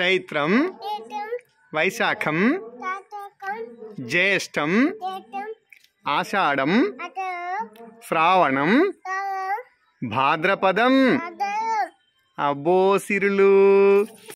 చైత్రం వైశాఖం జ్యేష్టం ఆషాఢం శ్రావణం భాద్రపదం అబ్బో సిరులు